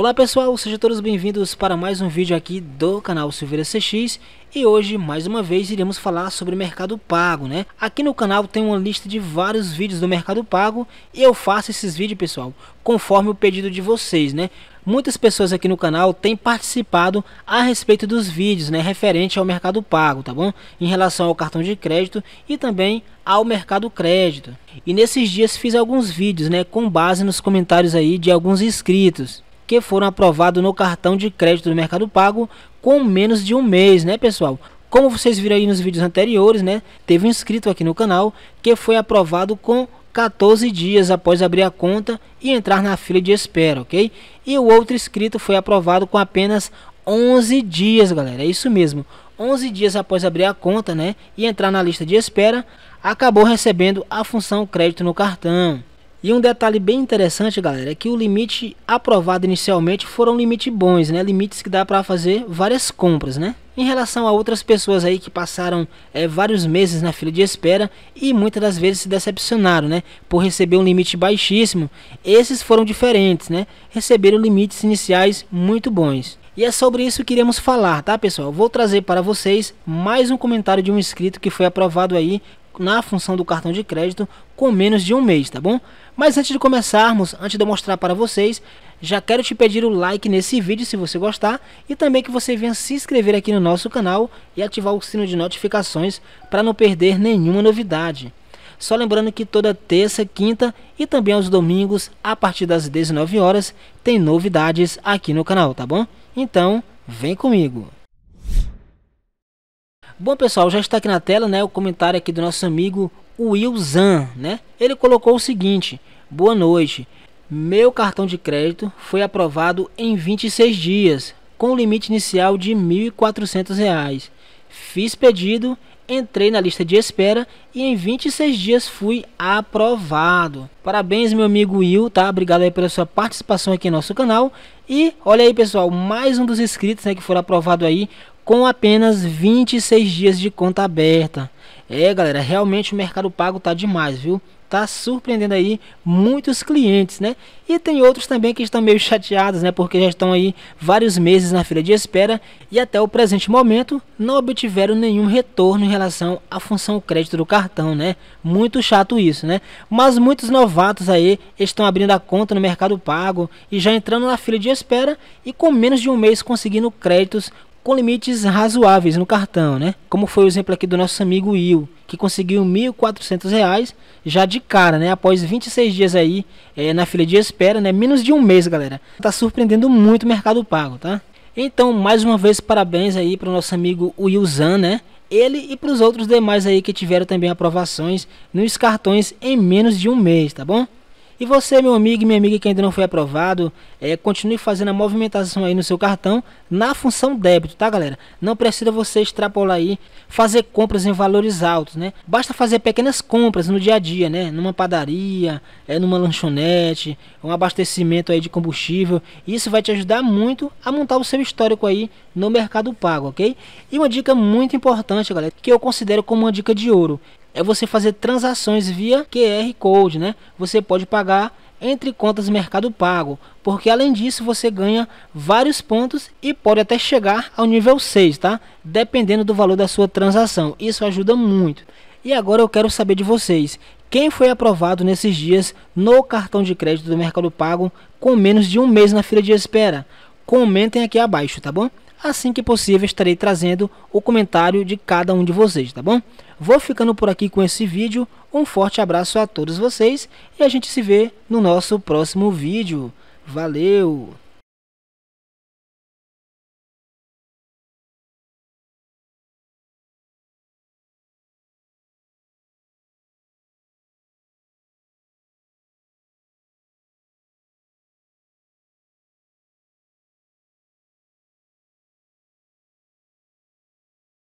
Olá pessoal, sejam todos bem-vindos para mais um vídeo aqui do canal Silveira CX e hoje mais uma vez iremos falar sobre mercado pago, né? Aqui no canal tem uma lista de vários vídeos do mercado pago e eu faço esses vídeos, pessoal, conforme o pedido de vocês, né? Muitas pessoas aqui no canal têm participado a respeito dos vídeos, né, referente ao mercado pago, tá bom? Em relação ao cartão de crédito e também ao mercado crédito. E nesses dias fiz alguns vídeos, né, com base nos comentários aí de alguns inscritos que foram aprovados no cartão de crédito do Mercado Pago com menos de um mês, né, pessoal? Como vocês viram aí nos vídeos anteriores, né? Teve um inscrito aqui no canal que foi aprovado com 14 dias após abrir a conta e entrar na fila de espera, ok? E o outro inscrito foi aprovado com apenas 11 dias, galera. É isso mesmo. 11 dias após abrir a conta, né, e entrar na lista de espera, acabou recebendo a função crédito no cartão. E um detalhe bem interessante, galera, é que o limite aprovado inicialmente foram limites bons, né? Limites que dá para fazer várias compras, né? Em relação a outras pessoas aí que passaram é, vários meses na fila de espera e muitas das vezes se decepcionaram, né? Por receber um limite baixíssimo, esses foram diferentes, né? Receberam limites iniciais muito bons. E é sobre isso que iremos falar, tá pessoal? Vou trazer para vocês mais um comentário de um inscrito que foi aprovado aí na função do cartão de crédito com menos de um mês, tá bom? Mas antes de começarmos, antes de eu mostrar para vocês, já quero te pedir o like nesse vídeo se você gostar e também que você venha se inscrever aqui no nosso canal e ativar o sino de notificações para não perder nenhuma novidade. Só lembrando que toda terça, quinta e também aos domingos, a partir das 19 horas, tem novidades aqui no canal, tá bom? Então, vem comigo! Bom pessoal, já está aqui na tela né, o comentário aqui do nosso amigo Will Zan, né? Ele colocou o seguinte, boa noite, meu cartão de crédito foi aprovado em 26 dias, com limite inicial de R$ 1.400. Fiz pedido, entrei na lista de espera e em 26 dias fui aprovado. Parabéns meu amigo Will, tá? Obrigado aí pela sua participação aqui no nosso canal. E olha aí pessoal, mais um dos inscritos né, que foram aprovado aí com apenas 26 dias de conta aberta. É, galera, realmente o Mercado Pago tá demais, viu? Tá surpreendendo aí muitos clientes, né? E tem outros também que estão meio chateados, né? Porque já estão aí vários meses na fila de espera e até o presente momento não obtiveram nenhum retorno em relação à função crédito do cartão, né? Muito chato isso, né? Mas muitos novatos aí estão abrindo a conta no Mercado Pago e já entrando na fila de espera e com menos de um mês conseguindo créditos com limites razoáveis no cartão, né? Como foi o exemplo aqui do nosso amigo Will, que conseguiu R$ 1.400 já de cara, né? Após 26 dias aí é, na fila de espera, né? Menos de um mês, galera. Tá surpreendendo muito o Mercado Pago, tá? Então, mais uma vez, parabéns aí para o nosso amigo Zan, né? Ele e para os outros demais aí que tiveram também aprovações nos cartões em menos de um mês, tá bom? E você, meu amigo e minha amiga que ainda não foi aprovado, é, continue fazendo a movimentação aí no seu cartão na função débito, tá, galera? Não precisa você extrapolar aí, fazer compras em valores altos, né? Basta fazer pequenas compras no dia a dia, né? Numa padaria, é, numa lanchonete, um abastecimento aí de combustível. Isso vai te ajudar muito a montar o seu histórico aí no mercado pago, ok? E uma dica muito importante, galera, que eu considero como uma dica de ouro, é você fazer transações via QR Code, né? Você pode pagar entre contas Mercado Pago, porque além disso você ganha vários pontos e pode até chegar ao nível 6, tá? Dependendo do valor da sua transação. Isso ajuda muito. E agora eu quero saber de vocês, quem foi aprovado nesses dias no cartão de crédito do Mercado Pago com menos de um mês na fila de espera? Comentem aqui abaixo, tá bom? Assim que possível, estarei trazendo o comentário de cada um de vocês, tá bom? Vou ficando por aqui com esse vídeo. Um forte abraço a todos vocês e a gente se vê no nosso próximo vídeo. Valeu!